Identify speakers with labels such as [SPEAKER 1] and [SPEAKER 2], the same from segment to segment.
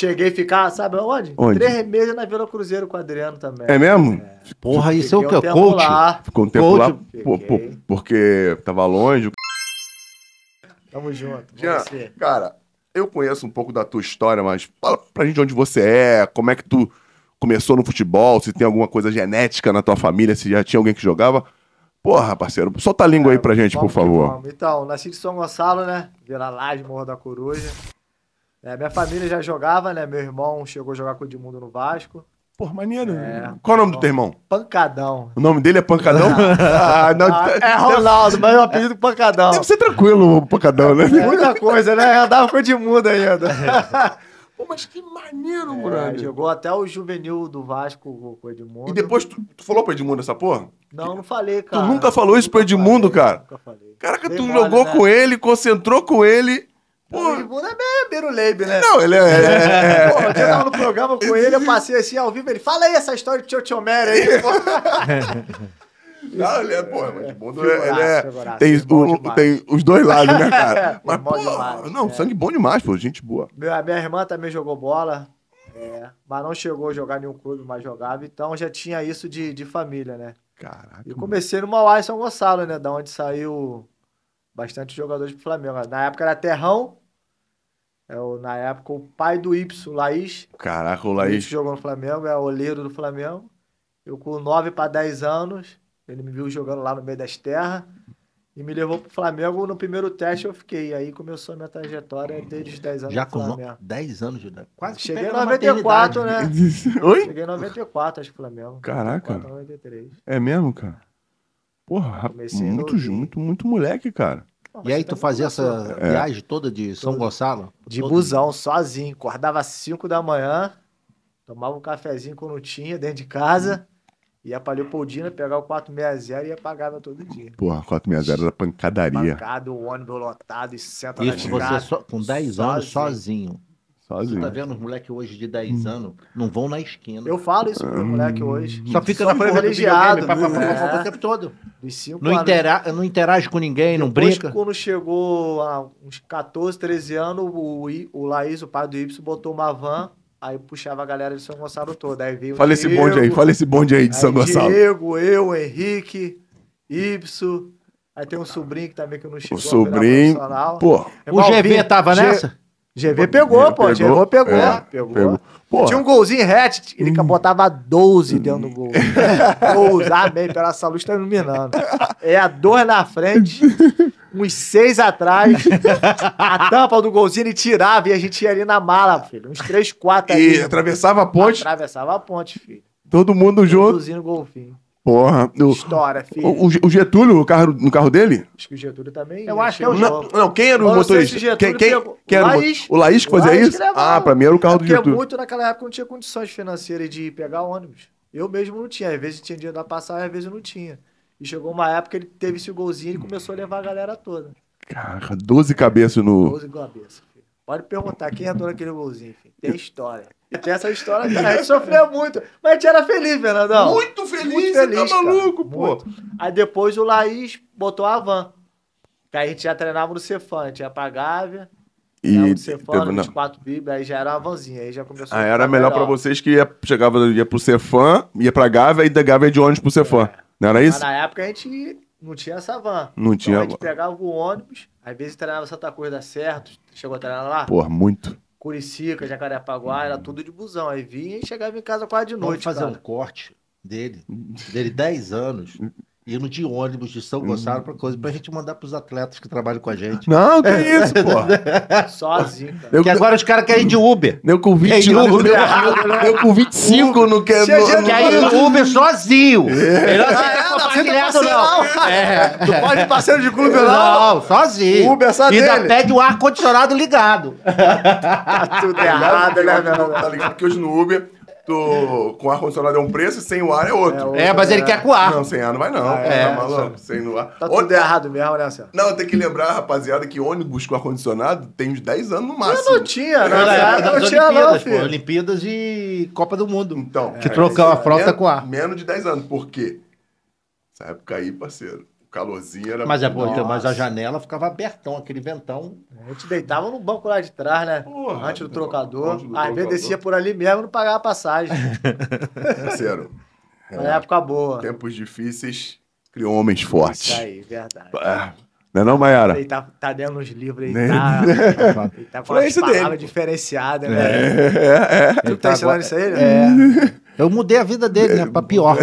[SPEAKER 1] Cheguei a ficar, sabe onde? onde? Três meses na Vila Cruzeiro com o Adriano também. É mesmo? É. Porra, isso é o que? Um coach? Lá. Ficou um tempo coach. lá por, por,
[SPEAKER 2] porque tava longe. Tamo junto. Jean, cara, eu conheço um pouco da tua história, mas fala pra gente onde você é, como é que tu começou no futebol, se tem alguma coisa genética na tua família, se já tinha alguém que jogava. Porra, parceiro, solta a língua é, aí pra gente, por favor. Vamos.
[SPEAKER 1] Então, nasci de São Gonçalo, né? Vila Laje, Morro da Coruja. É, minha família já jogava, né? Meu irmão chegou a jogar com o Edmundo no Vasco. Pô, maneiro. É,
[SPEAKER 2] Qual é o nome do teu irmão?
[SPEAKER 1] Pancadão.
[SPEAKER 2] O nome dele é Pancadão? ah, não, ah, é Ronaldo, mas é o
[SPEAKER 1] apelido Pancadão.
[SPEAKER 2] Deve ser tranquilo o Pancadão, né? É, muita
[SPEAKER 1] coisa, né? Andava com o Edmundo ainda. Pô, mas que maneiro, é, Jogou até o juvenil do Vasco com o Edmundo. E depois tu, tu falou pro
[SPEAKER 2] Edmundo essa porra?
[SPEAKER 1] Não, não falei, cara. Tu nunca falou isso
[SPEAKER 2] nunca pro Edmundo, falei, cara? Nunca falei.
[SPEAKER 1] Caraca, tu jogou né?
[SPEAKER 2] com ele, concentrou com ele
[SPEAKER 1] Porra. Então, o Ribuna é meio Leib né? Não, ele é. é,
[SPEAKER 2] é Porra, é. eu tava no
[SPEAKER 1] programa com ele, eu passei assim ao vivo, ele fala aí essa história de Tio Tio aí,
[SPEAKER 2] Não, ele é, pô, é, Edmundo, é, ele é. Figuraço, tem, é o, tem os dois lados, né, cara? É, mas, pô, demais, não, é. sangue bom demais, pô, gente boa.
[SPEAKER 1] Minha, minha irmã também jogou bola, é, mas não chegou a jogar nenhum clube, mas jogava, então já tinha isso de, de família, né? Caraca. E comecei no Mauá em São Gonçalo, né? Da onde saiu bastante jogadores do Flamengo. Na época era Terrão, é o, na época, o pai do Y, o Laís.
[SPEAKER 2] Caraca, o Laís. Que jogou
[SPEAKER 1] no Flamengo, é o olheiro do Flamengo. Eu com 9 para 10 anos, ele me viu jogando lá no meio das terras e me levou pro Flamengo. No primeiro teste eu fiquei. Aí começou a minha trajetória desde os 10 anos. Já com Flamengo. 10 anos de idade? Quase Cheguei em 94, né? né? Oi? Cheguei em 94, acho que Flamengo. Caraca. 94, 93.
[SPEAKER 2] É mesmo, cara? Porra, muito, muito, muito moleque, cara e aí tu fazia essa é. viagem
[SPEAKER 1] toda de São todo, Gonçalo? De busão, dia. sozinho. Acordava às 5 da manhã, tomava um cafezinho quando tinha dentro de casa, hum. ia pra Leopoldina, pegava o 460 e ia todo dia.
[SPEAKER 2] Porra, 460 era pancadaria.
[SPEAKER 1] Pancado, o
[SPEAKER 3] ônibus lotado e senta Isso, na você com 10 anos sozinho. Sozinho. Você tá vendo os moleques hoje de 10 hum. anos, não vão na esquina. Eu falo isso pro moleque hum. hoje. Só fica na frente do videogame, pá, pá, pá, é. o tempo
[SPEAKER 1] todo. Não, intera
[SPEAKER 3] não interage com ninguém, não brinca.
[SPEAKER 1] quando chegou a uns 14, 13 anos, o, o Laís, o pai do Y, botou uma van, aí puxava a galera de São Gonçalo toda. Aí veio fala Diego, esse bonde aí, fala esse bonde aí de São Gonçalo. Diego, eu, Henrique, Y... Aí tem um sobrinho que também que não chegou. O sobrinho. Pô, o GV tava nessa? GV pegou, pô. Pegou, GV pegou. É, pegou. pegou. Tinha um golzinho hatch, ele hum. botava 12 dentro do hum. gol. 12, amém, pela essa luz tá iluminando. É a dor na frente, uns seis atrás, a tampa do golzinho ele tirava e a gente ia ali na mala, filho. Uns três, quatro ali. E atravessava a ponte? Atravessava a ponte, filho.
[SPEAKER 2] Todo mundo Todo junto. Golzinho, golfinho. Porra. O, História, filho. O, o Getúlio, no carro, no carro dele? Acho
[SPEAKER 1] que o Getúlio também. Eu acho que é o Getúlio.
[SPEAKER 2] Não, quem era o motorista? Quem, quem, quem era o, Laís, o Laís que fazia Laís isso? Que ah, pra mim era o carro é do Getúlio. Porque muito
[SPEAKER 1] naquela época não tinha condições financeiras de pegar ônibus. Eu mesmo não tinha. Às vezes tinha dinheiro da passagem, às vezes não tinha. E chegou uma época que ele teve esse golzinho e começou a levar a galera toda.
[SPEAKER 2] Cara, 12 cabeças no. 12
[SPEAKER 1] cabeças, filho. Pode perguntar quem é dono golzinho, filho. Tem história. Tem essa história, cara. A gente sofreu muito. Mas a gente era feliz, Fernandão. Muito feliz, muito feliz você tá maluco, pô. Muito. Aí depois o Laís botou a van. Que aí a gente já treinava no Cefan, a gente ia pra Gávea.
[SPEAKER 2] E Cefan, teve,
[SPEAKER 1] 24 Bíblia, aí já era a vanzinha, aí já começou ah, a Era melhor para vocês
[SPEAKER 2] que ia, chegava, ia pro Cefan, ia pra Gávea e da Gávea de ônibus pro Cefan. É. Não era isso? Mas na
[SPEAKER 1] época a gente não tinha essa van. Não então tinha. A gente pegava o ônibus, às vezes treinava Santa Cruz da Certo, chegou a treinar lá. Porra, muito. Curicica, Jacarepaguá, era tudo de busão. Aí vinha e chegava em casa quase de noite. Vamos fazer cara. um
[SPEAKER 3] corte dele, dele 10 anos, indo de ônibus de São Gonçalo para coisa, pra gente mandar pros atletas que trabalham com a gente. Não, que é, isso, pô. Sozinho, Porque agora os caras querem ir de Uber. Eu com 20 é, né? Uber, eu, eu, eu, eu com 25 não quero. Quer ir de Uber sozinho. É. Melhor
[SPEAKER 2] não, tá não. É. Não é. pode ir parceiro de clube, não.
[SPEAKER 3] Não, sozinho. Uber, é só e ainda pede o ar-condicionado ligado.
[SPEAKER 2] Tá tudo errado, né, meu? Né? Tá ligado Porque hoje no Uber tu, com ar-condicionado é um preço e sem o ar é outro. É, outro, é mas ele quer com ar. Não, sem ar não vai não. Ah, é, é. Tá maluco. Sem no ar. Tá tudo errado mesmo, né, Céu? Não, tem que lembrar, rapaziada, que ônibus com ar-condicionado tem uns 10 anos no máximo. Eu não tinha, né, não, é, não, não, não tinha não, filho. Olimpíadas e Copa do Mundo. Então. que trocar a frota com ar. Menos de 10 anos. Por quê? Essa época aí, parceiro. O calorzinho era. Mas, é, bom, mas a janela ficava
[SPEAKER 1] abertão, aquele ventão. É, a gente deitava no banco lá de trás, né? Porra, antes do trocador. Aí Às vezes descia por ali mesmo não pagava passagem. parceiro.
[SPEAKER 2] É, época boa. Tempos difíceis criou homens fortes. Isso aí, verdade. Ah. Não é não, Mayara? Ele
[SPEAKER 1] tá, tá dando livros aí, tá. né? tá, ele tá com umas dele, diferenciada, né? É, é, Tu tá, tá ensinando agora... isso aí, né? É.
[SPEAKER 3] Eu mudei a vida dele, né? Pra pior.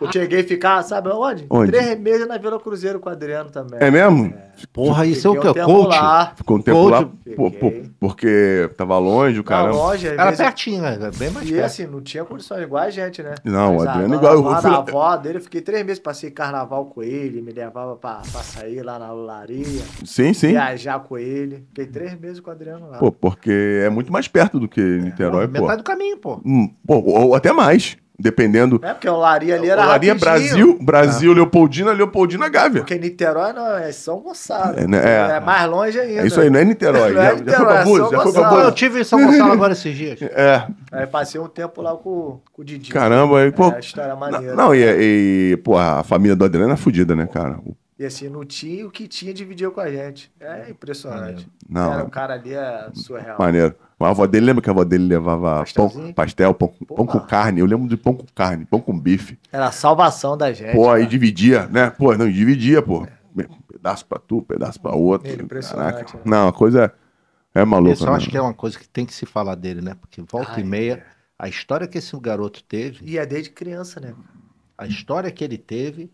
[SPEAKER 1] Eu cheguei a ficar, ah, sabe onde? onde? Três meses na Vila Cruzeiro com o Adriano também. É mesmo?
[SPEAKER 2] É. Porra, isso é o que? Um coach? Lá. Ficou um tempo coach? lá por, por, porque tava longe o cara. longe.
[SPEAKER 3] Era vezes... pertinho, né? bem mais E perto.
[SPEAKER 1] assim, não tinha condições igual a gente, né? Não, o ah, Adriano igual... Eu lá fui... na avó dele, eu fiquei três meses, passei carnaval com ele, me levava pra, pra sair lá na olaria. Sim, sim. Viajar com ele. Fiquei três meses com o Adriano
[SPEAKER 2] lá. Pô, porque é muito mais perto do que é, Niterói, é, pô. Metade do caminho, pô. Hum, pô, ou até mais. Dependendo. É,
[SPEAKER 1] porque o Laria ali era. O Laria é rapidinho. Brasil, tá. Brasil,
[SPEAKER 2] Leopoldina, Leopoldina, Gávea. Porque Niterói
[SPEAKER 1] não, é São Gonçalo. É, né? é, é mais longe ainda. É isso aí, não é Niterói. Não é já, Niterói já, foi pra é Búzios? Já foi pra Búzios? Eu tive em São Gonçalo agora esses dias. É. Aí passei um tempo lá com, com o Didi. Caramba, aí, pô. É, a história maneira. Não, não e,
[SPEAKER 2] e, pô, a família do Adriano é fodida, né, cara? O
[SPEAKER 1] e assim, não tinha o que tinha, dividiu com a gente. É, é. impressionante. É. Não. Era o cara ali é surreal. Maneiro.
[SPEAKER 2] A avó dele, lembra que a avó dele levava pão, pastel, pão, pão, com carne? Eu lembro de pão com carne, pão com bife.
[SPEAKER 1] Era a salvação da gente. Pô,
[SPEAKER 2] aí dividia, né? Pô, não, dividia, pô. É. Pedaço pra tu, pedaço pra outro. É impressionante. Né? Não, a coisa é, é maluca. Eu só né? acho que é
[SPEAKER 3] uma coisa que tem que se falar dele, né? Porque volta Ai, e meia, é. a história que esse garoto teve. E é desde criança, né? A história que ele teve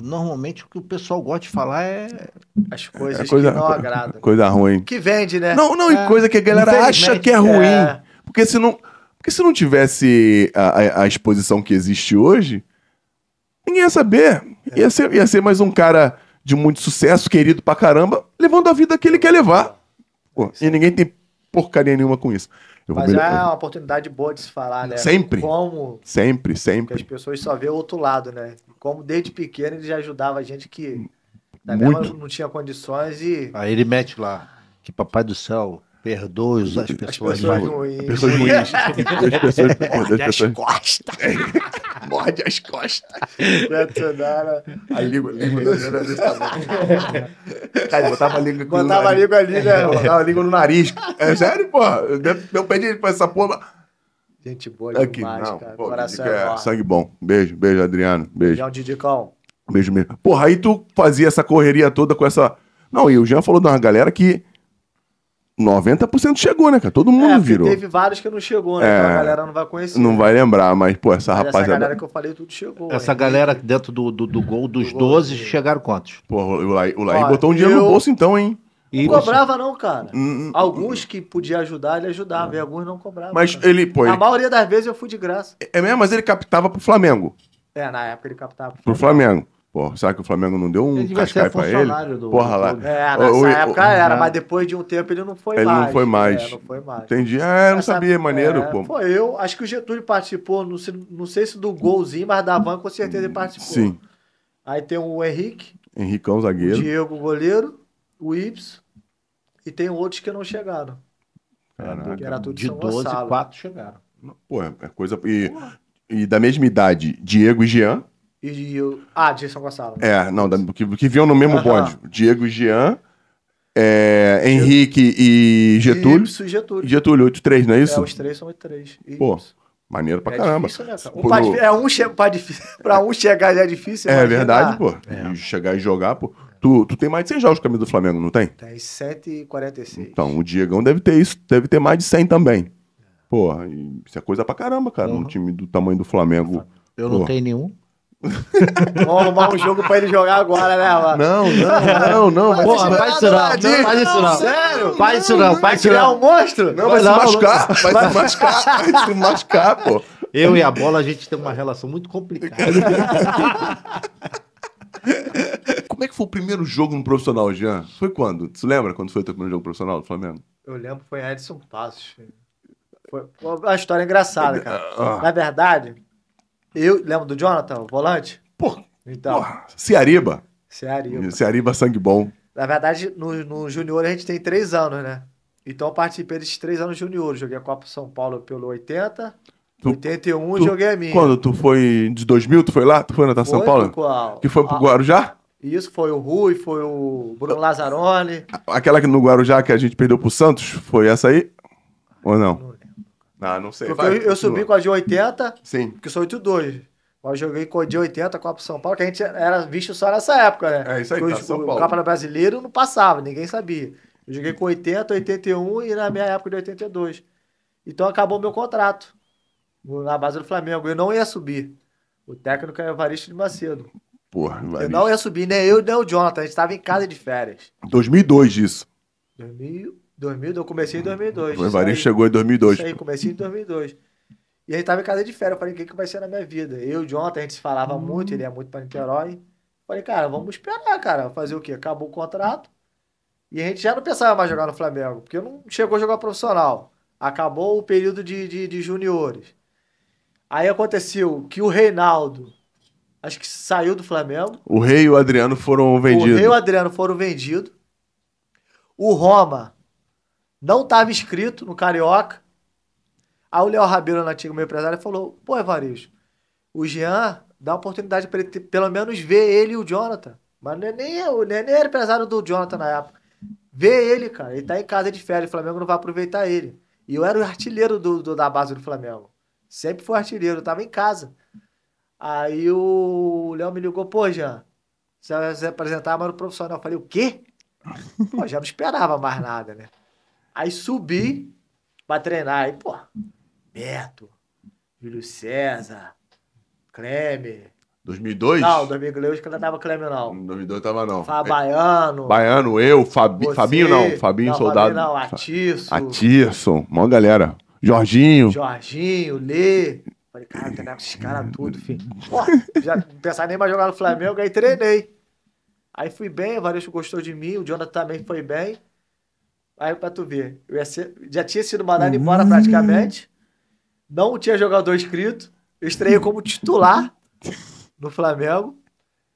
[SPEAKER 3] normalmente o que o pessoal gosta de falar é as é, coisas é coisa, que não agradam.
[SPEAKER 2] Coisa ruim.
[SPEAKER 3] Que vende, né? Não, não, é, e coisa que a galera acha que é
[SPEAKER 2] ruim. É... Porque se não, porque se não tivesse a, a, a, exposição que existe hoje, ninguém ia saber. Ia ser, ia ser mais um cara de muito sucesso, querido pra caramba, levando a vida que ele quer levar. Pô, e ninguém tem porcaria nenhuma com isso. Mas melhor... é uma
[SPEAKER 1] oportunidade boa de se falar, né? Sempre. Como...
[SPEAKER 2] Sempre, sempre. Porque as
[SPEAKER 1] pessoas só vê o outro lado, né? Como desde pequeno ele já ajudava a gente que né? Muito. mesma não tinha condições e.
[SPEAKER 3] Aí ele mete lá que Papai do Céu Perdoe as pessoas,
[SPEAKER 1] ruins. As pessoas ruins. As Morde as costas.
[SPEAKER 2] Morde as costas. A língua, língua do Cara, botava a língua Botava a língua ali, né? É. Botava a língua no nariz. É sério, pô. Eu pé pra essa porra. Gente boa demais, aqui, não, cara. Pô, Coração é, é sangue bom. Beijo, beijo, Adriano. Beijo. um Didicão. Beijo mesmo. Porra, aí tu fazia essa correria toda com essa... Não, e o Jean falou de uma galera que 90% chegou, né, cara? Todo mundo é, virou. Teve
[SPEAKER 1] vários que não chegou, né? É, então a galera não vai conhecer. Não
[SPEAKER 2] vai lembrar, mas, pô, essa rapaziada. Essa galera
[SPEAKER 1] que eu falei, tudo chegou.
[SPEAKER 3] Essa hein? galera dentro do, do, do gol dos do 12 chegaram quantos? Pô, o Laí, botou
[SPEAKER 1] um dinheiro
[SPEAKER 2] eu... no bolso então, hein? E não cobrava, não, cara. Hum,
[SPEAKER 1] alguns que podia ajudar, ele ajudava, e alguns não cobravam. Mas cara. ele, pô. A ele... maioria das vezes eu fui de graça.
[SPEAKER 2] É, é mesmo, mas ele captava pro Flamengo.
[SPEAKER 1] É, na época ele captava
[SPEAKER 2] pro Flamengo. Pro Flamengo. Pô, sabe que o Flamengo não deu um cascaio pra ele? Do, Porra lá. É, nessa o, época o, era, mas
[SPEAKER 1] depois de um tempo ele não foi ele mais. Ele não foi é, mais. É, não foi mais. Entendi.
[SPEAKER 2] Ah, eu não Essa, sabia, é maneiro, é, pô.
[SPEAKER 1] Foi eu, acho que o Getúlio participou, não sei, não sei se do golzinho, mas da van com certeza ele participou. Sim. Aí tem o Henrique.
[SPEAKER 2] Henricão, zagueiro.
[SPEAKER 1] Diego, goleiro. O Ibs. E tem outros que não chegaram.
[SPEAKER 2] Caraca. Que era
[SPEAKER 1] tudo de de 12, Gonçalo. 4 chegaram.
[SPEAKER 2] Pô, é coisa... E, e da mesma idade, Diego e Jean
[SPEAKER 1] e o. Ah, de São Gonçalo.
[SPEAKER 2] É, não, que, que vinham no mesmo bonde. Diego e Jean, é, Henrique e Getúlio. Gipso e Getúlio. Getúlio, 8 3, não é isso? É, os
[SPEAKER 1] três são 8 83. Pô,
[SPEAKER 2] maneiro pra é caramba. Difícil, né, cara? um é
[SPEAKER 1] um che... pra um chegar já é difícil. É verdade, pô.
[SPEAKER 2] É. Chegar e jogar, pô. Tu, tu tem mais de 100 jogos com a camisa do Flamengo, não tem?
[SPEAKER 1] Tem 146.
[SPEAKER 2] Então, o Diegão deve ter isso, deve ter mais de 100 também. Porra, isso é coisa pra caramba, cara, uhum. num time do tamanho do Flamengo. Eu não tenho nenhum.
[SPEAKER 1] Vamos arrumar um jogo pra ele jogar agora, né, mano? Não, não, não, não.
[SPEAKER 3] Mas Porra, faz isso não, não, né, faz isso não. Sério? Faz isso não, Vai criar um
[SPEAKER 1] monstro? Não, vai, vai se machucar,
[SPEAKER 3] vai, vai se machucar, vai se
[SPEAKER 2] machucar, pô. Eu e a bola, a gente tem uma relação muito complicada. Como é que foi o primeiro jogo no profissional, Jean? Foi quando? Tu lembra quando foi o teu primeiro jogo profissional do Flamengo?
[SPEAKER 1] Eu lembro, foi Edson Passos. Foi uma história é engraçada, cara. Ah. Na verdade, eu lembro do Jonathan, o volante? Porra, então. porra
[SPEAKER 2] Ceariba. Ceariba. Ceariba, sangue bom.
[SPEAKER 1] Na verdade, no, no Junior a gente tem três anos, né? Então eu participei desses três anos Junior. Joguei a Copa São Paulo pelo 80.
[SPEAKER 2] Tu, 81 tu, joguei a minha. Quando tu foi de 2000, tu foi lá? Tu foi na São Paulo? Qual? Que foi pro ah, Guarujá?
[SPEAKER 1] Isso, foi o Rui, foi o Bruno ah, Lazzaroni.
[SPEAKER 2] Aquela que no Guarujá que a gente perdeu pro Santos, foi essa aí? Ou não? não ah, não sei. Vai, eu, eu subi com a g
[SPEAKER 1] 80, Sim. porque eu sou 82. Mas joguei com a g 80, Copa São Paulo, que a gente era visto só nessa época, né? É isso aí, tá, o, São Paulo. O Copa Brasileiro não passava, ninguém sabia. Eu joguei com 80, 81 e na minha época de 82. Então acabou meu contrato na base do Flamengo. Eu não ia subir. O técnico é Evaristo de Macedo.
[SPEAKER 2] Porra, Evaristo. Eu não
[SPEAKER 1] ia subir, nem eu, nem o Jonathan. A gente estava em casa de férias.
[SPEAKER 2] 2002 isso.
[SPEAKER 1] 2000... 2000, eu comecei em 2002. O Evaristo chegou em 2002. Isso aí, comecei em 2002. E aí tava em casa de férias, eu falei, o que, que vai ser na minha vida? Eu de ontem, a gente se falava hum. muito, ele é muito para Niterói. falei, cara, vamos esperar, cara, fazer o quê? Acabou o contrato. E a gente já não pensava mais jogar no Flamengo, porque não chegou a jogar profissional. Acabou o período de, de, de juniores. Aí aconteceu que o Reinaldo, acho que saiu do Flamengo.
[SPEAKER 2] O Rei e o Adriano foram vendidos. O Rei e o
[SPEAKER 1] Adriano foram vendidos. O Roma não estava escrito no Carioca. Aí o Léo Rabelo, antigo meu empresário, falou: pô, Evaristo, o Jean dá uma oportunidade para ele ter, pelo menos ver ele e o Jonathan. Mas nem, é nem eu, nem, é nem era empresário do Jonathan na época. Vê ele, cara. Ele tá em casa de férias. O Flamengo não vai aproveitar ele. E eu era o artilheiro do, do da base do Flamengo. Sempre fui artilheiro. Eu tava em casa. Aí o Léo me ligou: pô, Jean, você vai se apresentar, mas no profissional. Eu falei: o quê? Pô, já não esperava mais nada, né? Aí subi pra treinar. Aí, pô, Beto, Júlio César, Kleber.
[SPEAKER 2] 2002? Não,
[SPEAKER 1] 2002 que ainda tava Kleber, não. 2002 tava não. Fabiano. É, Baiano,
[SPEAKER 2] eu, Fabi, você, Fabinho não, Fabinho não, Soldado. Fabinho não,
[SPEAKER 1] Atirson.
[SPEAKER 2] Atirson, mó galera. Jorginho.
[SPEAKER 1] Jorginho, Lê. Falei, cara, treinar com esses caras tudo, filho. Pô, já pensava nem mais jogar no Flamengo, aí treinei. Aí fui bem, o Varejo gostou de mim, o Jonathan também foi bem. Aí pra tu ver, eu ser, já tinha sido mandado embora hum. praticamente, não tinha jogador inscrito, eu estreiei como titular no Flamengo.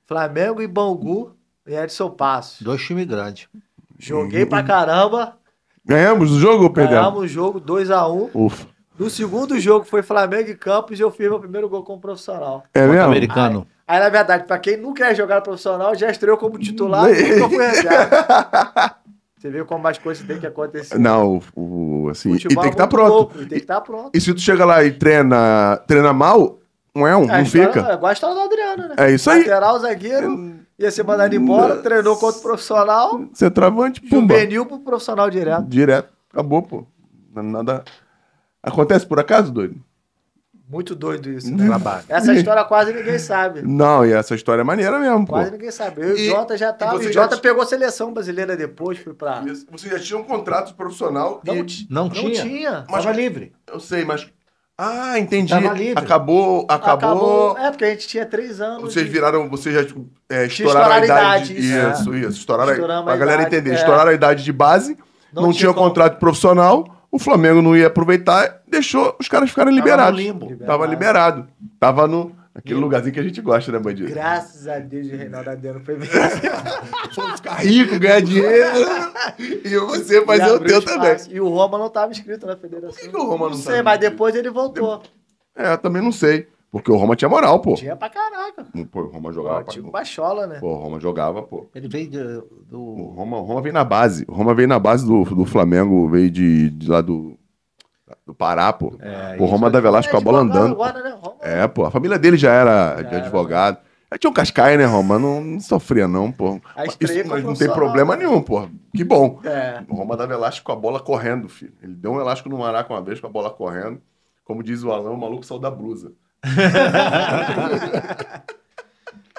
[SPEAKER 1] Flamengo e Bangu e Edson Passos. Dois times grandes. Joguei pra caramba.
[SPEAKER 2] Ganhamos o jogo ou perdemos? Ganhamos
[SPEAKER 1] o jogo 2x1. Um. Ufa. No segundo jogo foi Flamengo e Campos e eu fiz meu primeiro gol como profissional. É mesmo?
[SPEAKER 3] Americano.
[SPEAKER 1] Aí, aí, na verdade, pra quem nunca é jogar profissional, já estreou como titular e nunca foi reserva. Você vê como as coisas têm que acontecer.
[SPEAKER 2] Não, o, assim, tá é o e tem que estar pronto. e tá pronto. E, se tu chega lá e treina, treina mal, não é um, é, não história, fica. É
[SPEAKER 1] igual a história do Adriano, né? É isso aí. Lateral, zagueiro, ia ser mandado embora, treinou contra o profissional.
[SPEAKER 2] Centroavante, é pumba. Juvenil pro profissional direto. Direto. Acabou, pô. Nada... Acontece por acaso, doido?
[SPEAKER 1] Muito doido isso, né? Uhum. Essa uhum. história quase ninguém sabe.
[SPEAKER 2] Não, e essa história é maneira mesmo, pô. Quase ninguém
[SPEAKER 1] sabe. Eu e o Jota já tava. O Jota já... pegou a seleção
[SPEAKER 2] brasileira depois, foi pra. Você já tinha um contrato profissional? Não, e... não, não tinha. tinha. Mas tava livre. Eu sei, mas. Ah, entendi. Tava livre. Acabou, acabou. acabou...
[SPEAKER 1] É, porque a gente tinha três anos.
[SPEAKER 2] Vocês de... viraram, vocês já é, estouraram a idade. idade. Isso, é. isso. Estouraram, a, idade. a galera entender. É. Estouraram a idade de base, não, não tinha, tinha contrato profissional o Flamengo não ia aproveitar, deixou os caras ficarem liberados. Tava, no liberado. Tava liberado. Tava no aquele lugarzinho que a gente gosta, né, bandido?
[SPEAKER 1] Graças a Deus, o Reinaldo Adriano foi Vamos ficar rico, ganhar dinheiro. e você fazer o teu também. E o Roma não estava inscrito na federação. Por que, que o Roma não, não sei, mas depois ele voltou.
[SPEAKER 2] É, também não sei. Porque o Roma tinha moral, pô. Tinha pra caraca. Pô, o Roma jogava. Pô, tinha o né? Pô, o Roma jogava, pô. Ele veio do. do... O, Roma, o Roma veio na base. O Roma veio na base do, do Flamengo, veio de, de lá do. Do Pará, pô. É, o Roma da Velasco é, com a bola andando. Agora, né? Roma... É, pô. A família dele já era já de advogado. Aí né? é, tinha um Cascaia, né, Roma? Não, não sofria, não, pô. Isso não, não tem problema né? nenhum, pô. Que bom. É. O Roma dava elástico com a bola correndo, filho. Ele deu um elástico no Maraca uma vez com a bola correndo. Como diz o Alan, o maluco saiu da blusa.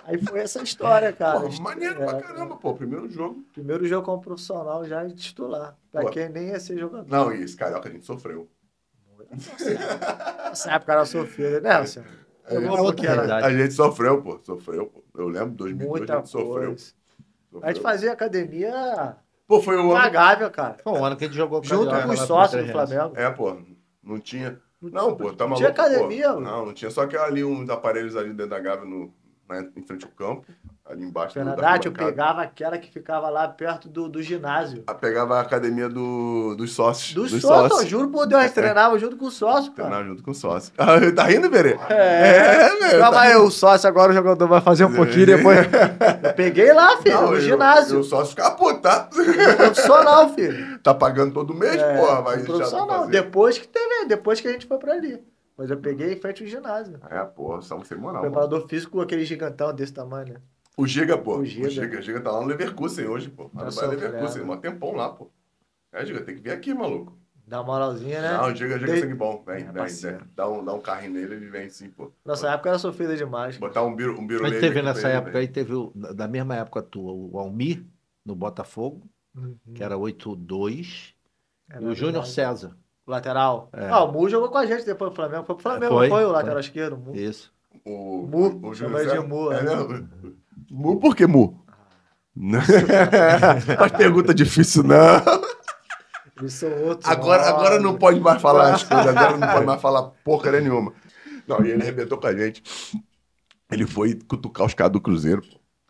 [SPEAKER 2] Aí foi essa história, cara. Pô, maneiro é, pra caramba, pô. Primeiro jogo. Primeiro
[SPEAKER 1] jogo como profissional já titular. Pra pô. quem nem ia ser jogador. Não, e
[SPEAKER 2] esse carioca a gente sofreu.
[SPEAKER 1] Nessa época era sofrer, né, Nelson?
[SPEAKER 2] É, é a, a gente sofreu, pô. Sofreu, pô. Eu lembro, 2002 Muita a gente sofreu. sofreu. A gente fazia
[SPEAKER 1] academia... Pô, foi o ano... Pagável, cara. Foi o
[SPEAKER 2] ano que a gente jogou...
[SPEAKER 1] Junto com os sócios do Flamengo.
[SPEAKER 2] É, pô. Não tinha... Não, pô, tá maluco. Tinha academia, pô. Não, não tinha só que ali, uns aparelhos ali dentro da Gávea no, na, em frente ao campo ali embaixo na verdade, eu pegava
[SPEAKER 1] aquela que ficava lá perto
[SPEAKER 2] do, do ginásio. Ah, pegava a academia do, dos sócios. Dos, dos sócios, sócios. juro por Deus, treinava
[SPEAKER 1] junto com o sócio,
[SPEAKER 2] cara. Treinava junto com o sócio. Ah, tá rindo, Berê? É. é, é meu. Tá calma tá aí, o sócio agora o jogador vai fazer um é. pouquinho depois. Eu peguei lá, filho, Não, no eu, ginásio. o sócio fica putado. Profissional, tá? filho. Tá pagando todo mês, é, porra, mas Profissional, depois que
[SPEAKER 1] teve, depois que a gente foi pra ali. Mas eu peguei em frente ao ginásio.
[SPEAKER 2] É, porra, são sem moral. Preparador
[SPEAKER 1] mano. físico, aquele gigantão desse tamanho, né?
[SPEAKER 2] O Giga, pô. O Giga. O Giga, o Giga tá lá no Leverkusen hoje, pô. Tá no Leverkusen, mó tempão lá, pô. É, Giga, tem que vir aqui, maluco. Dá uma moralzinha, né? Não, o Giga, Giga De... é sangue bom. Vem, é, vem, vem. Dá um, dá um carrinho nele, ele vem sim, pô. Nossa
[SPEAKER 1] época era sofrida demais.
[SPEAKER 2] Botar um biro, um biro Mas teve nessa ele, época,
[SPEAKER 3] aí teve, da mesma época tua, o Almir, no Botafogo, uhum. que era 8-2, é, e o Júnior César.
[SPEAKER 1] Lateral. É. Ah, o Mu jogou com a gente depois do Flamengo. Foi pro Flamengo, foi, foi o lateral foi.
[SPEAKER 3] esquerdo. Mu. Isso. O,
[SPEAKER 1] Mu, o, o Júnior César. Mu, né? é,
[SPEAKER 2] né? Mu por que Mu? Ah. Faz pergunta difícil, não. Agora, agora não pode mais falar as coisas, agora não pode mais falar porcaria nenhuma. Não, e ele arrebentou com a gente. Ele foi cutucar os caras do Cruzeiro.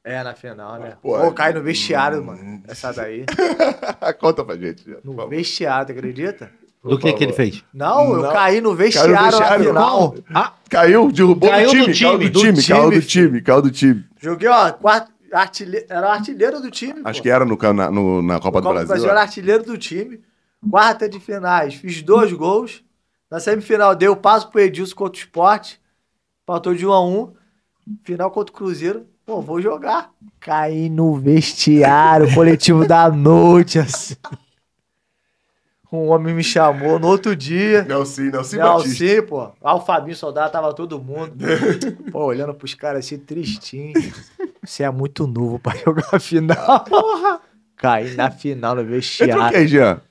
[SPEAKER 1] É, na final, né? Pô, Pô cai no vestiário, hum... mano. Essa daí.
[SPEAKER 2] Conta pra gente.
[SPEAKER 1] no vestiário, tu acredita?
[SPEAKER 2] Do que que ele fez?
[SPEAKER 1] Não, não, eu caí no vestiário, caiu no vestiário na final.
[SPEAKER 2] Ah, caiu, derrubou caiu do time, do time, caiu do time, caiu do time, caiu do time.
[SPEAKER 1] Joguei, ó, quatro, artilhe... era artilheiro do time.
[SPEAKER 2] Acho pô. que era no, na, no, na Copa, do Copa Brasil. Brasil era
[SPEAKER 1] artilheiro do time. Quarta de finais, fiz dois gols. Na semifinal, dei o passo pro Edilson contra o esporte. Faltou de 1 um a 1 um. Final contra o Cruzeiro. Pô, vou jogar. Caí no vestiário, coletivo da noite, assim. um homem me chamou no outro dia. Não Nelson Batista. sim, pô. Lá o Fabinho Soldado, tava todo mundo. pô, olhando pros caras assim, tristinho. Você é muito novo pra jogar a final. Porra! Caí na final no vestiário. Quem quem, Jean?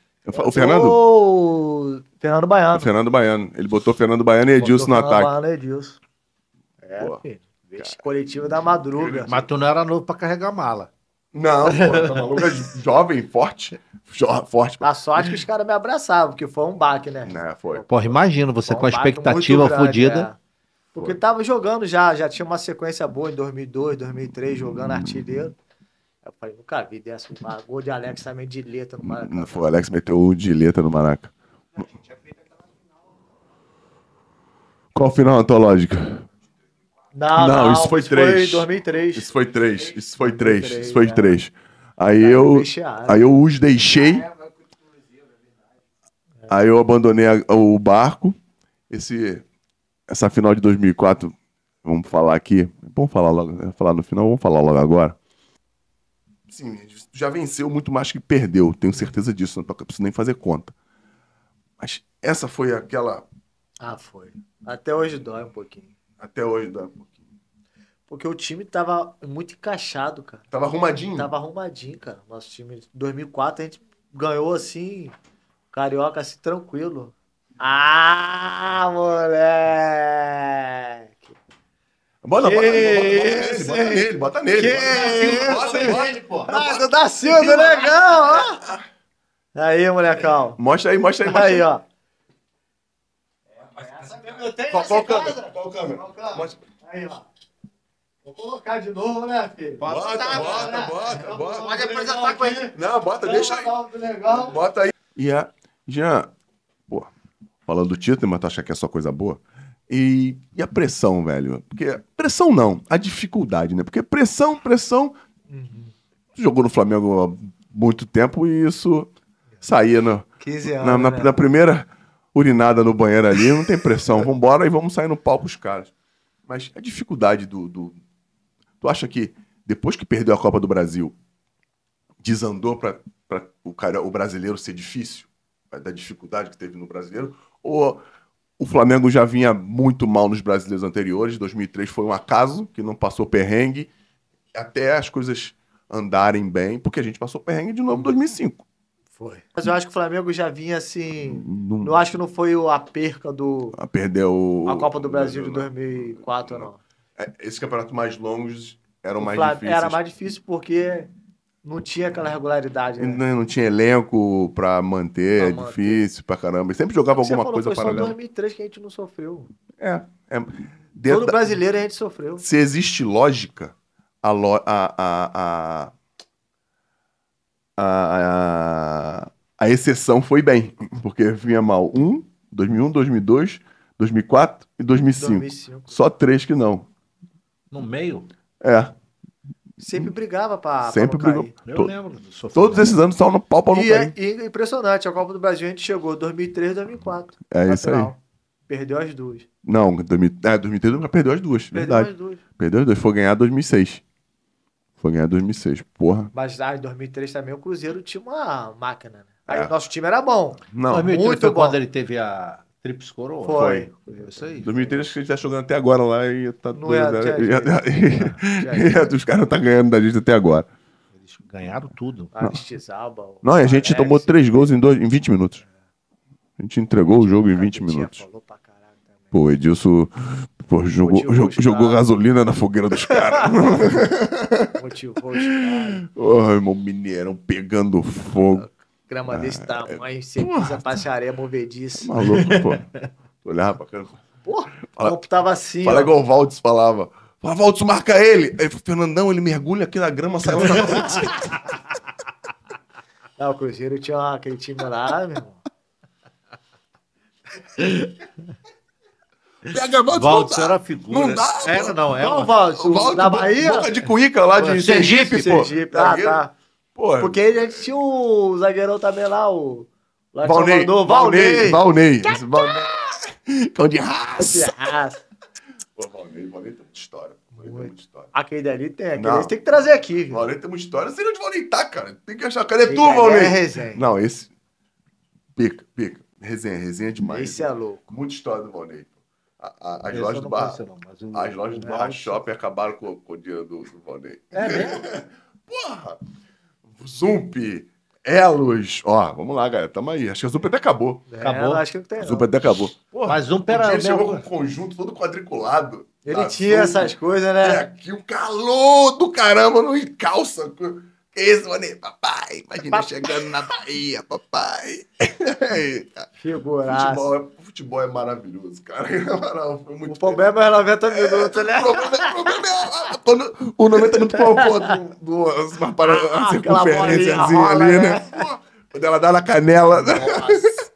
[SPEAKER 1] O Fernando? O Fernando
[SPEAKER 2] Baiano. O Fernando Baiano. Ele botou Fernando Baiano e Edilson no ataque. Fernando
[SPEAKER 1] Baiano e Edilson. É, pô, Coletivo da madruga. Mas assim. tu não era novo pra carregar mala.
[SPEAKER 2] Não, pô, tá maluco, jovem, forte.
[SPEAKER 3] Jo forte.
[SPEAKER 1] A sorte que os caras me abraçavam, que foi um baque, né? Não, né, foi.
[SPEAKER 3] Porra, imagino você um com a expectativa fodida. É.
[SPEAKER 1] Porque foi. tava jogando já, já tinha uma sequência boa em 2002, 2003, jogando artilheiro. Eu falei, nunca vi dessa. Um gol de Alex também de letra no Maraca. Não
[SPEAKER 2] foi, o Alex meteu o de letra no Maraca.
[SPEAKER 1] a gente tinha feito aquela final.
[SPEAKER 2] Qual final antológica?
[SPEAKER 1] Não, não, não isso foi isso três. Foi
[SPEAKER 2] 2003. Isso foi três. Isso foi três. Isso é. foi três. Aí eu, aí eu os deixei. Aí eu abandonei a, o barco. Esse, essa final de 2004, vamos falar aqui. Vamos falar logo, né? falar no final, vamos falar logo agora. Sim, já venceu muito mais que perdeu, tenho certeza disso, não preciso nem fazer conta. Mas essa foi aquela. Ah, foi. Até hoje dói um pouquinho. Até hoje dá um pouquinho.
[SPEAKER 1] Porque o time tava muito encaixado, cara. Tava arrumadinho? Tava arrumadinho, cara. Nosso time, 2004, a gente ganhou assim, carioca, assim, tranquilo. Ah, moleque!
[SPEAKER 2] Bota, nele bota, bota, nele, bota nele. bota nele,
[SPEAKER 1] bota nele, pô. Ah, do é da Silva, legal, né,
[SPEAKER 2] ó. Aí, molecão. Mostra aí, mostra aí, mostra aí. Aí, ó
[SPEAKER 3] não tem qual, qual câmera? Qual câmera? Qual câmera?
[SPEAKER 1] Aí, ó.
[SPEAKER 2] Vou colocar de novo, né, filho? Bota, né? bota, bota, bota,
[SPEAKER 3] bota. Pode apresentar com
[SPEAKER 2] Não, bota, deixa aí. Bota aí. E a é, Jean, pô, falando do título, mas tu acha que é só coisa boa? E, e a pressão, velho? Porque pressão não, a dificuldade, né? Porque pressão, pressão. Uhum. Jogou no Flamengo há muito tempo e isso saía no, 15 anos, na, na, né? na primeira urinada no banheiro ali, não tem pressão, vamos embora e vamos sair no palco os caras. Mas a dificuldade do, do. Tu acha que depois que perdeu a Copa do Brasil, desandou para o, cara, o brasileiro ser difícil? Da dificuldade que teve no brasileiro? Ou o Flamengo já vinha muito mal nos brasileiros anteriores, 2003 foi um acaso, que não passou perrengue, até as coisas andarem bem, porque a gente passou perrengue de novo em 2005. Foi.
[SPEAKER 1] Mas eu acho que o Flamengo já vinha assim.
[SPEAKER 2] Não, não acho que não foi
[SPEAKER 1] a perca do.
[SPEAKER 2] A perdeu. A Copa do
[SPEAKER 1] Brasil de 2004, não. não. É, esses campeonatos
[SPEAKER 2] mais longos eram mais Flamengo, difíceis. Era mais
[SPEAKER 1] difícil porque não tinha aquela regularidade.
[SPEAKER 2] Né? Não, não, tinha elenco pra manter, não, é difícil pra caramba. Sempre jogava Você alguma falou, coisa foi paralela. Foi só
[SPEAKER 1] 2003 que a gente não sofreu.
[SPEAKER 2] É. é. Dentro Todo brasileiro a gente sofreu. Se existe lógica, a, lo... a, a, a a, a, exceção foi bem, porque vinha mal Um, 2001, 2002, 2004 e 2005. 2005. Só três que não. No meio? É.
[SPEAKER 1] Sempre brigava para Sempre pra brigou. Eu to, lembro. Todos esses anos só
[SPEAKER 2] no pau pra não e, é,
[SPEAKER 1] e impressionante, a Copa do Brasil a gente chegou em 2003, 2004. É isso aí. Perdeu as duas.
[SPEAKER 2] Não, 2000, é, 2003 nunca perdeu as duas. Perdeu verdade. as duas. Perdeu as duas. Foi ganhar 2006. Foi ganhar 2006, porra.
[SPEAKER 1] Mas lá em 2003 também o Cruzeiro tinha uma máquina, né? Aí é. o é. nosso time era bom.
[SPEAKER 2] Não, 2003 muito foi bom. quando ele
[SPEAKER 3] teve a Trips Coroa.
[SPEAKER 1] Foi. foi. Isso aí.
[SPEAKER 2] 2003 que a gente tá jogando até agora lá e tá Não é, Os caras tá ganhando da gente até agora.
[SPEAKER 3] Eles ganharam tudo. Não, Aristizaba, Não e a gente tomou
[SPEAKER 2] três gols em, dois, em 20 minutos. A gente entregou o jogo em 20 minutos. Falou pra Pô, Edilson pô, jogou, jogou, jogou gasolina na fogueira dos caras. Motivou os caras. Mineirão pegando fogo.
[SPEAKER 1] Grama ah, desse tamanho, é, você pisa passaria movediça. Tá maluco, pô.
[SPEAKER 2] Olhava pra cara. Porra, o copo tava assim. Fala ó. igual o Valdes falava. Fala, Valdes, marca ele. Aí o Fernandão, ele mergulha aqui na grama, sai lá na frente. Não, o
[SPEAKER 1] Cruzeiro tinha aquele time lá, meu irmão.
[SPEAKER 2] Pega Valdo, Valdo era figura. Não dá. Era, é, não, era. É não, Valdo, Valdo da Bahia. Boca de Cuíca, lá de Sergipe, Sergipe. Sergipe. Tá ah, tá. Porra. Porque a gente tinha
[SPEAKER 1] o zagueirão também lá, o. Valnei, Valnei. Valnei.
[SPEAKER 2] Cão de raça. Cão de raça. Pô, Valnei, Valnei tem muita história. Valnei tem muita história. Aquele dali tem, aquele tem que trazer aqui. Valnei tem muita história. Não sei onde Valnei tá, cara. Tem que achar. Cadê tu, é Valnei? É resenha. Não, esse. Pica, pica. Resenha, resenha demais. Esse é louco. Muita história do Valnei. A, a, as, lojas do bar, não, as lojas do Barra Shopping acabaram com, com, o dinheiro do, do É mesmo? Porra! Zump, Elos. Ó, vamos lá, galera. Tamo aí. Acho que a Zump até acabou. É, acabou. Acho que não tem. Zump até acabou. Porra, Mas Zump era. Ele chegou com um conjunto todo quadriculado. Ele tinha essas coisas, né? É, que o calor do caramba não encalça. Esse mano. papai. Imagina papai. chegando na Bahia, papai. Figuraça. Futebol é, futebol é maravilhoso, cara. Não, foi muito o problema é 90 minutos, né? O problema, é, é ah, quando o 90 minutos propôs duas uma parada, ah, uma circunferência ali, né? Quando né? ela dá na canela. Nossa.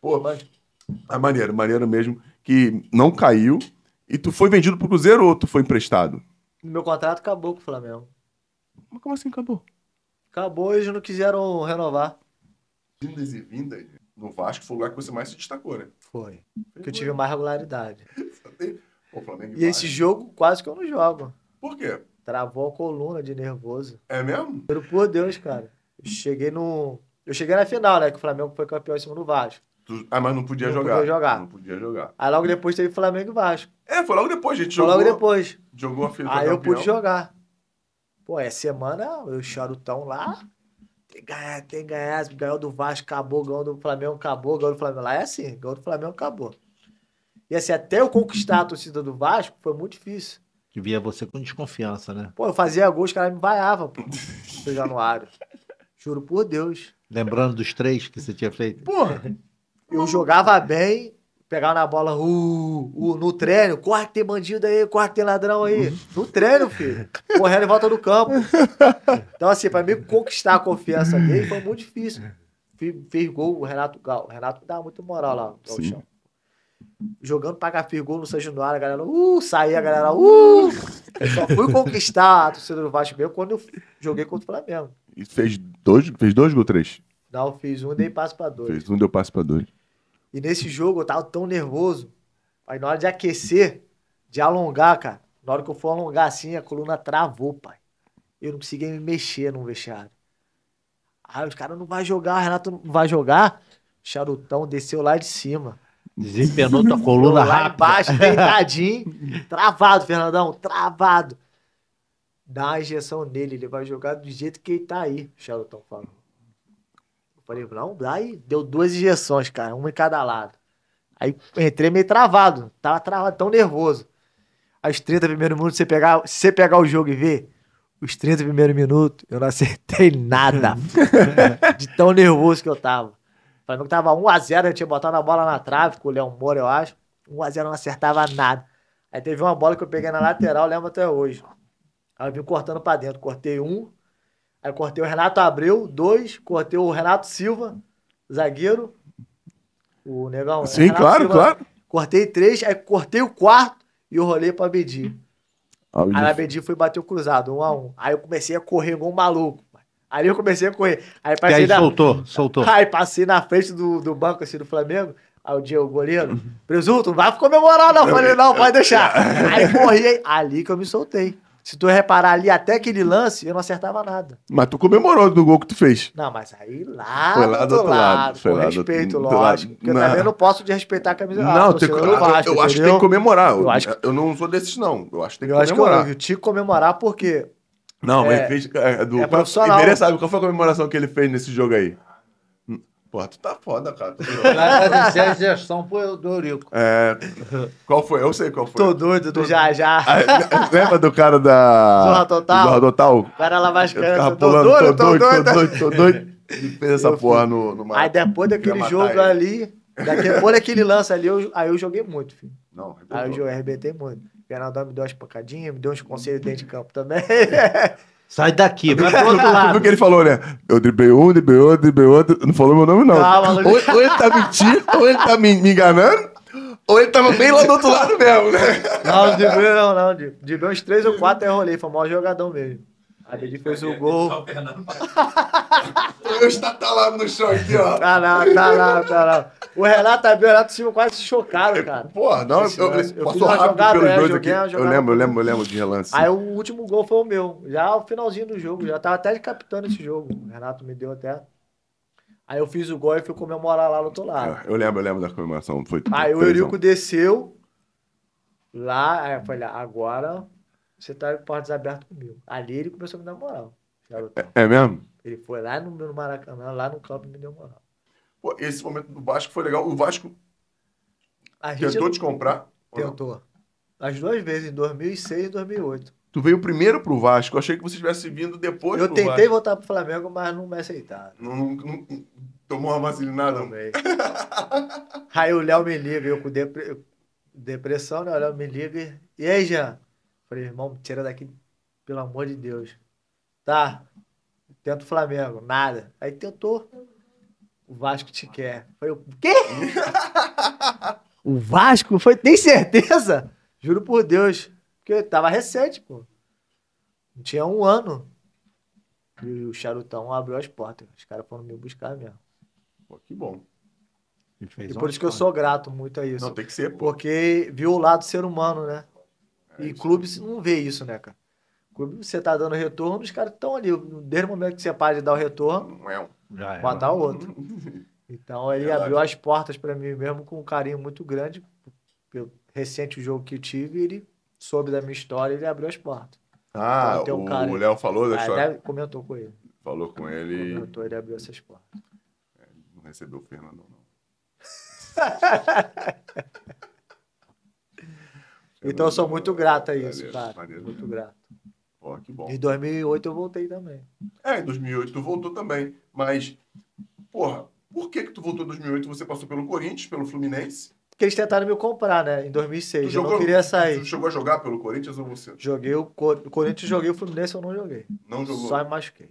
[SPEAKER 2] Pô, mas é maneiro, maneiro mesmo. Que não caiu e tu foi vendido pro Cruzeiro ou tu foi emprestado? Meu contrato acabou com o Flamengo. Mas como assim acabou? Acabou, eles não quiseram renovar. Vindas e vindas. No Vasco foi o lugar que você mais se destacou,
[SPEAKER 1] né? Foi. Porque eu tive mais regularidade. O Flamengo e Vasco. esse jogo quase que eu não jogo. Por quê? Travou a coluna de nervoso. É mesmo? Pelo por Deus, cara. Eu cheguei no. Eu cheguei na final, né? Que o Flamengo foi campeão em cima do Vasco.
[SPEAKER 2] Tu... Ah, mas não podia não jogar. Podia jogar. Não podia jogar.
[SPEAKER 1] Aí logo depois teve Flamengo e Vasco. É, foi
[SPEAKER 2] logo depois, a gente foi jogou. Foi logo depois. Jogou a final. Aí eu pude jogar.
[SPEAKER 1] Pô, é semana, eu charutão lá. Tem que ganhar, tem que ganhar. Ganhou do Vasco, acabou. Ganhou do Flamengo, acabou. Ganhou do Flamengo. Lá é assim, ganhou do Flamengo, acabou. E assim, até eu conquistar a torcida do Vasco foi muito difícil.
[SPEAKER 3] Que via você com desconfiança, né? Pô,
[SPEAKER 1] eu fazia gol, os caras me vaiavam, pô. No Januário. Juro por Deus.
[SPEAKER 3] Lembrando dos três que você tinha feito?
[SPEAKER 1] Porra, eu jogava bem, pegar na bola, uh, uh, no treino, corre que tem bandido aí, corre que tem ladrão aí. Uhum. No treino, filho. Correndo em volta do campo. Então, assim, para mim conquistar a confiança dele foi muito difícil. fez gol, o Renato Gal. O Renato dá muito moral lá no chão. Jogando fez gol no São Januário, a galera, uh, saía, a galera, uh. só fui conquistar a torcida do Vasco mesmo quando eu joguei contra o Flamengo.
[SPEAKER 2] E fez dois, fez dois gols, três?
[SPEAKER 1] Não, fiz um e dei passo pra dois. Fez
[SPEAKER 2] um, deu passo pra dois.
[SPEAKER 1] E nesse jogo eu tava tão nervoso. Aí na hora de aquecer, de alongar, cara, na hora que eu for alongar assim, a coluna travou, pai. Eu não conseguia me mexer no vestiário. Aí os caras não vai jogar, o Renato não vai jogar. O charutão desceu lá de cima.
[SPEAKER 3] Desempenou tua coluna lá
[SPEAKER 1] Embaixo, deitadinho, travado, Fernandão, travado. Dá uma injeção nele, ele vai jogar do jeito que ele tá aí, o charutão falou. Falei, não dá. deu duas injeções, cara, uma em cada lado. Aí entrei meio travado, tava travado, tão nervoso. Aos 30 primeiros minutos, você pegar, você pegar o jogo e ver, os 30 primeiros minutos, eu não acertei nada. de tão nervoso que eu tava. O Flamengo tava 1x0, eu tinha botado a bola na trave com o Léo Moura, eu acho. 1x0 eu não acertava nada. Aí teve uma bola que eu peguei na lateral, lembro até hoje. Aí eu vim cortando pra dentro. Cortei um, Aí cortei o Renato Abreu, dois. Cortei o Renato Silva, zagueiro. O negão. É, Sim, Renato claro, Silva, claro. Cortei três, aí cortei o quarto e eu rolei pra Bedi. Aí a Bedi foi bater o cruzado, um a um. Aí eu comecei a correr igual um maluco. Aí eu comecei a correr. Aí passei e aí na... soltou, soltou. Aí passei na frente do, do banco assim do Flamengo. Aí o Diego, goleiro, presunto, não vai comemorar não. Eu falei, não, pode deixar. Aí corri, ali que eu me soltei. Se tu reparar ali até aquele lance, eu não acertava nada.
[SPEAKER 2] Mas tu comemorou do gol que tu fez.
[SPEAKER 1] Não, mas aí lá, foi lá do outro lado. lado foi com lá respeito, do, lógico. Porque eu também não posso desrespeitar a camisa. Não, ah, tem, eu, Vasco, eu, eu acho que tem que comemorar. Eu,
[SPEAKER 2] acho que... eu não sou desses, não. Eu acho que tem que eu comemorar. Acho que eu, eu tinha que comemorar porque.
[SPEAKER 1] Não, é, ele fez.
[SPEAKER 2] É, é, do, é profissional. Qual, sabe qual foi a comemoração que ele fez nesse jogo aí? Porra, tu tá foda, cara. Lá tá dizendo gestão
[SPEAKER 3] pro do Eurico.
[SPEAKER 2] É. Qual foi? Eu sei qual foi. Tô doido
[SPEAKER 1] do Tô... Já Já.
[SPEAKER 2] Ah, lembra do cara da. Zorra Total? Zorra Total? O
[SPEAKER 1] cara lá vascando. Tô, tô, doido, tô doido, tô doido, tô doido.
[SPEAKER 2] Tô doido. E fez essa eu porra fui... no, no mar... Aí
[SPEAKER 1] depois daquele jogo ele. ali, depois daquele lance ali, eu, aí eu joguei muito, filho. Não, arrebentou. Aí eu joguei, arrebentei muito. O Fernandão me deu umas pancadinhas, me deu uns conselhos dentro de campo também.
[SPEAKER 2] Sai daqui, vai pro outro lado. Porque ele falou, né? Eu driblei um, driblei outro, driblei outro. Não falou meu nome, não. Calma, tá, ou, ou ele tá mentindo, ou ele tá me, me, enganando, ou ele tava bem lá do outro lado mesmo, né? Não, driblei não, não. Driblei uns
[SPEAKER 1] três ou quatro, eu rolei. Foi o maior jogadão mesmo. A fez o gol.
[SPEAKER 2] Eu está tá lá no chão aqui, ó. Tá
[SPEAKER 1] não, tá lá, tá lá. O Renato Abel e o Renato Silva quase se chocaram, cara. Porra, não, eu, eu, eu passou rápido jogada, pelos né, dois aqui. Eu lembro,
[SPEAKER 2] eu lembro, eu lembro de relance. Aí o
[SPEAKER 1] último gol foi o meu. Já o finalzinho do jogo, já tava até de capitão nesse jogo. O Renato me deu até. Aí eu fiz o gol e fui comemorar lá no outro lado.
[SPEAKER 2] Eu, eu lembro, eu lembro da comemoração. Foi, aí o Eurico
[SPEAKER 1] desceu lá, aí eu falei, ah, agora você tá com portas abertas comigo. Ali ele começou a me dar moral. É, é mesmo? Ele foi lá no, meu Maracanã, lá no campo, e me deu moral.
[SPEAKER 2] Pô, esse momento do Vasco foi legal. O Vasco tentou não... te comprar? Tentou.
[SPEAKER 1] As duas vezes, em 2006 e 2008.
[SPEAKER 2] Tu veio primeiro pro Vasco. Eu achei que você tivesse vindo depois Eu tentei Vasco.
[SPEAKER 1] voltar pro Flamengo, mas não me aceitaram.
[SPEAKER 2] Não, não, não tomou uma vacilinada? Tomei. aí o Léo
[SPEAKER 1] me liga, eu com depre... depressão, né? O Léo me liga. E aí, Jean? Falei, irmão, me tira daqui, pelo amor de Deus. Tá, tenta o Flamengo, nada. Aí tentou. O Vasco te quer. Falei, o quê? o Vasco? Foi, tem certeza? Juro por Deus. Porque tava recente, pô. Não tinha um ano. E o Charutão abriu as portas. Os caras foram me buscar mesmo. Pô, que bom. E por isso que eu sou grato muito a isso. Não, tem que ser, pô. Porque viu o lado ser humano, né? E e clubes não vê isso, né, cara? Clube, você tá dando retorno, os caras estão ali. Desde o momento que você para de dar o retorno,
[SPEAKER 2] é Já matar é. o outro.
[SPEAKER 1] Então ele é abriu as portas para mim mesmo com um carinho muito grande. Pelo recente jogo que eu tive, ele soube da minha história, ele abriu as portas.
[SPEAKER 2] Ah, então, um o cara, Léo falou ah, da história?
[SPEAKER 1] comentou com ele.
[SPEAKER 2] Falou com ele. Comentou, ele abriu essas portas. É, não recebeu o Fernando, não. É então eu sou muito grato a isso, cara. Muito grato. Ó, oh, que
[SPEAKER 1] bom. Em 2008 eu voltei também.
[SPEAKER 2] É, em 2008 tu voltou também. Mas, porra, por que que tu voltou em 2008? Você passou pelo Corinthians, pelo Fluminense? Porque eles tentaram me comprar, né? Em 2006. Tu eu jogou, não queria sair. Tu chegou a jogar pelo Corinthians ou você? Joguei
[SPEAKER 1] o, o Corinthians, joguei o Fluminense, eu não joguei. Não jogou? Só me machuquei.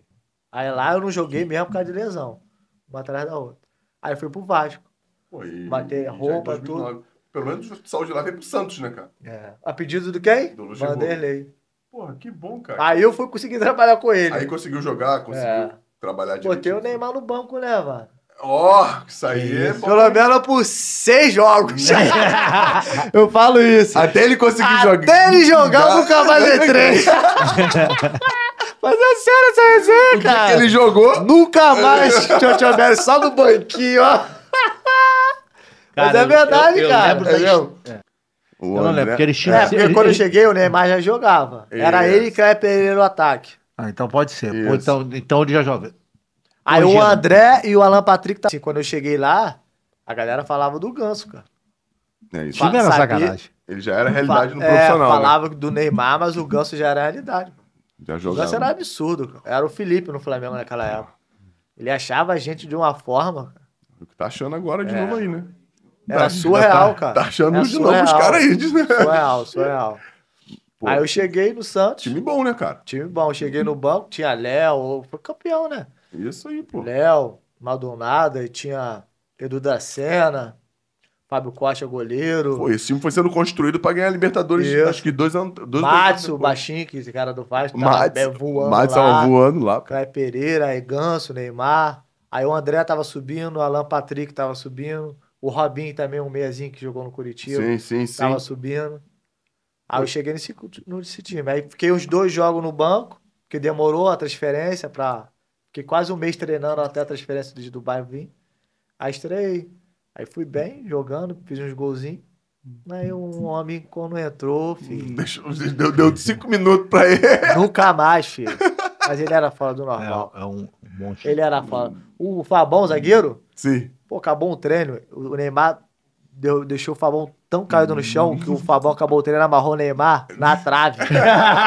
[SPEAKER 1] Aí lá eu não joguei mesmo por causa de lesão. Uma atrás da outra. Aí eu fui pro Vasco. Foi. Batei roupa, tudo. Pelo menos o pessoal de lá veio pro Santos, né, cara? É.
[SPEAKER 2] A pedido do quem? Do Luxemburgo. Vanderlei. Porra, que bom, cara. Aí eu fui conseguir trabalhar com ele. Aí conseguiu jogar, conseguiu é. trabalhar novo.
[SPEAKER 1] Botei o Neymar no banco, né, mano? Ó, oh,
[SPEAKER 2] isso aí é isso.
[SPEAKER 1] é. Pelo menos por seis
[SPEAKER 3] jogos.
[SPEAKER 2] eu falo isso. Até ele conseguir jogar. Até ele jogar, eu nunca mais entrei. Mas é sério essa resenha, cara. Que ele jogou? Nunca mais, Tio Tio só no banquinho, ó.
[SPEAKER 1] Cara, Mas é verdade, eu, eu cara. Lembro entendeu?
[SPEAKER 2] Da... É. O eu não lembro, né? porque eles tinham... É, porque quando eu
[SPEAKER 1] cheguei, o Neymar já jogava.
[SPEAKER 3] Isso. Era ele
[SPEAKER 1] que era Pereira no ataque.
[SPEAKER 3] Ah, então pode ser. Pô, então, então ele já joga.
[SPEAKER 2] Aí o André
[SPEAKER 1] e o Alan Patrick... Tá... Assim, quando eu cheguei lá, a galera falava do Ganso, cara.
[SPEAKER 2] É isso. Fala, era sacanagem. Ele já era realidade no é, profissional. Né? falava
[SPEAKER 1] né? do Neymar, mas o Ganso já era realidade. Já jogava. O Ganso era absurdo. Cara. Era o Felipe no Flamengo naquela época. Ele achava a gente de uma forma. O que tá achando agora de é. novo aí,
[SPEAKER 2] né? Tá Era surreal, tá, cara. Tá achando é de surreal. novo os caras aí. Né?
[SPEAKER 1] Surreal, surreal. Pô. Aí eu cheguei no Santos. Time bom, né, cara? Time bom. Cheguei no banco, tinha Léo, foi campeão, né? Isso aí, pô. Léo, Maldonado, e tinha Edu da Sena, Fábio Costa, goleiro. Pô,
[SPEAKER 2] esse time foi sendo construído pra ganhar a Libertadores, Isso. acho que dois anos. Dois, Matsu,
[SPEAKER 1] dois baixinho, que esse cara do Vasco, tava Matsu, né, voando Matsu tava voando lá. Caio Pereira, aí Ganso, Neymar. Aí o André tava subindo, o Alan Patrick tava subindo. O Robin também, um meiazinho que jogou no Curitiba. Sim, sim, sim. Tava subindo. Aí eu cheguei nesse, nesse time. Aí fiquei uns dois jogos no banco, que demorou a transferência pra. Fiquei quase um mês treinando até a transferência de Dubai vir. Aí estreiei. Aí fui bem, jogando, fiz uns golzinhos. Aí um homem, quando entrou, filho. Hum, deixa, deu, deu cinco minutos pra ele. Nunca mais, filho. Mas ele era fora do é, normal. É, é um monte. Ele era fora. O Fabão, zagueiro? Sim. Pô, acabou um treino, o Neymar deu, deixou o Fabão tão caído no chão que o Fabão acabou o treino, amarrou o Neymar na trave.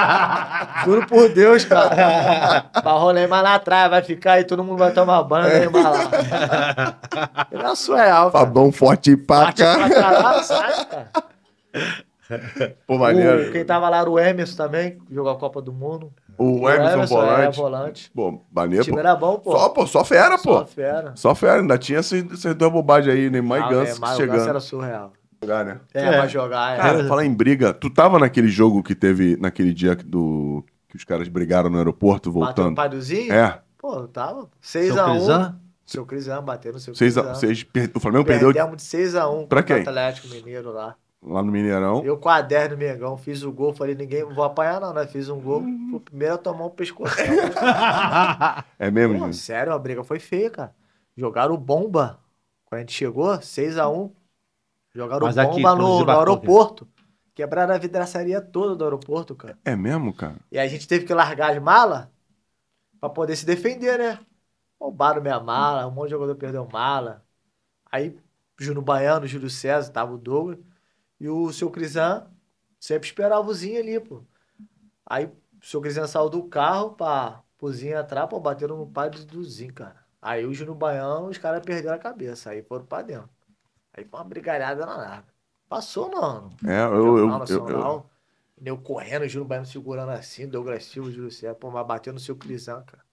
[SPEAKER 1] Juro por Deus, cara. Amarrou o Neymar na trave, vai ficar e todo mundo vai tomar banho do é. Neymar
[SPEAKER 2] lá.
[SPEAKER 1] Ele é surreal, cara. Fabão
[SPEAKER 2] forte pra caralho, Pô, maneiro. O,
[SPEAKER 1] quem tava lá era o Emerson também, jogou a Copa do Mundo. O Emerson, é, volante. É, volante. Pô, maneiro, o time pô. era bom, pô. Só, pô, só fera, pô. Só fera. Só fera.
[SPEAKER 2] Ainda tinha essas, essas duas bobagens aí, Neymar ah, e Ganso é, chegando. Ganso era surreal. Jogar, né? É, é. pra jogar, é. Cara, falar em briga, tu tava naquele jogo que teve, naquele dia do... que os caras brigaram no aeroporto, voltando? Bateu Paduzinho? É.
[SPEAKER 1] Pô, eu tava. 6x1. Seu Crisan bateu no seu seis Crisan. A, seis, o Flamengo perdeu... Perdemos de 6x1 pra quem? o Atlético Mineiro lá
[SPEAKER 2] lá no Mineirão.
[SPEAKER 1] Eu com a 10 no Mengão, fiz o gol, falei, ninguém vou apanhar não, né? Fiz um gol, uhum. o primeiro a tomar um pescoço.
[SPEAKER 2] é mesmo, Pô, Sério, a
[SPEAKER 1] briga foi feia, cara. Jogaram bomba. Quando a gente chegou, 6x1, jogaram Mas bomba aqui, no, no aeroporto. Quebraram a vidraçaria toda do aeroporto, cara.
[SPEAKER 2] É mesmo, cara?
[SPEAKER 1] E a gente teve que largar as malas pra poder se defender, né? Roubaram minha mala, um monte de jogador perdeu mala. Aí, Juno Baiano, Júlio César, tava o Douglas. E o seu Crisan sempre esperava o Zinho ali, pô. Aí o seu Crisan saiu do carro pra cozinha entrar, pô, bateram no pai do Zinho, cara. Aí o Júnior Baiano, os caras perderam a cabeça, aí foram pra dentro. Aí foi uma brigalhada na nada Passou, mano.
[SPEAKER 2] É, eu. eu, eu,
[SPEAKER 1] eu... correndo, o Júnior Baiano segurando assim, Douglas Silva, Júlio César, pô, mas bateu no seu Crisan, cara.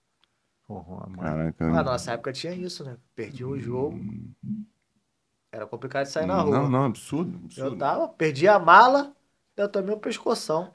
[SPEAKER 3] Porra,
[SPEAKER 2] mano. Caraca.
[SPEAKER 3] Na
[SPEAKER 1] nossa época tinha isso, né? Perdi o jogo. Hum. Era complicado de sair na rua. Não, não, absurdo, absurdo. Eu tava, perdi a mala, eu tomei um pescoção.